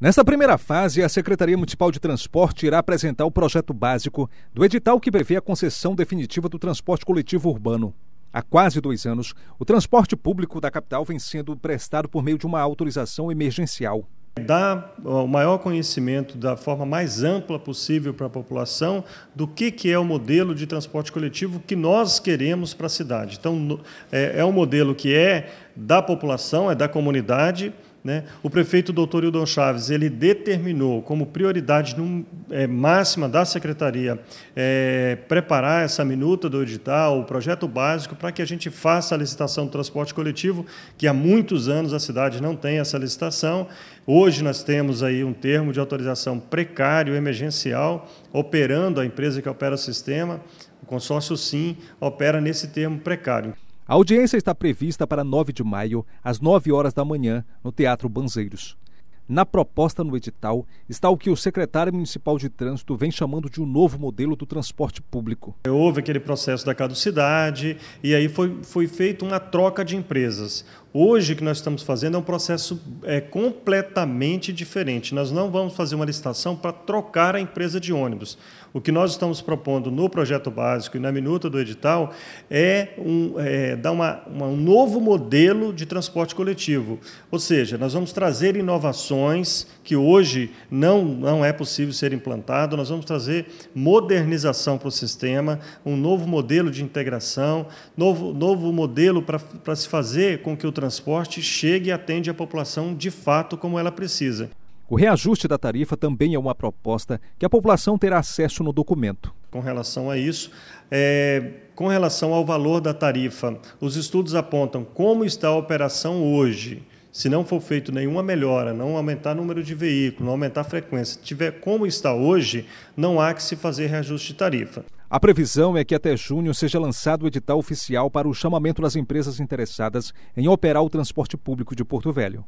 Nesta primeira fase, a Secretaria Municipal de Transporte irá apresentar o projeto básico do edital que prevê a concessão definitiva do transporte coletivo urbano. Há quase dois anos, o transporte público da capital vem sendo prestado por meio de uma autorização emergencial. Dar o maior conhecimento da forma mais ampla possível para a população do que, que é o modelo de transporte coletivo que nós queremos para a cidade. Então, é, é um modelo que é da população, é da comunidade né? O prefeito doutor Hildon Chaves ele determinou como prioridade num, é, máxima da secretaria é, preparar essa minuta do edital, o projeto básico, para que a gente faça a licitação do transporte coletivo, que há muitos anos a cidade não tem essa licitação. Hoje nós temos aí um termo de autorização precário, emergencial, operando a empresa que opera o sistema. O consórcio Sim opera nesse termo precário. A audiência está prevista para 9 de maio, às 9 horas da manhã, no Teatro Banzeiros. Na proposta no edital está o que o secretário municipal de trânsito vem chamando de um novo modelo do transporte público. Houve aquele processo da caducidade e aí foi, foi feita uma troca de empresas. Hoje, o que nós estamos fazendo é um processo é, completamente diferente. Nós não vamos fazer uma licitação para trocar a empresa de ônibus. O que nós estamos propondo no projeto básico e na minuta do edital é, um, é, dar uma, uma, um novo modelo de transporte coletivo. Ou seja, nós vamos trazer inovações que hoje não, não é possível ser implantado, nós vamos trazer modernização para o sistema, um novo modelo de integração, novo, novo modelo para, para se fazer com que o transporte chegue e atende a população de fato como ela precisa. O reajuste da tarifa também é uma proposta que a população terá acesso no documento. Com relação a isso, é, com relação ao valor da tarifa, os estudos apontam como está a operação hoje se não for feito nenhuma melhora, não aumentar o número de veículos, não aumentar a frequência, tiver como está hoje, não há que se fazer reajuste de tarifa. A previsão é que até junho seja lançado o edital oficial para o chamamento das empresas interessadas em operar o transporte público de Porto Velho.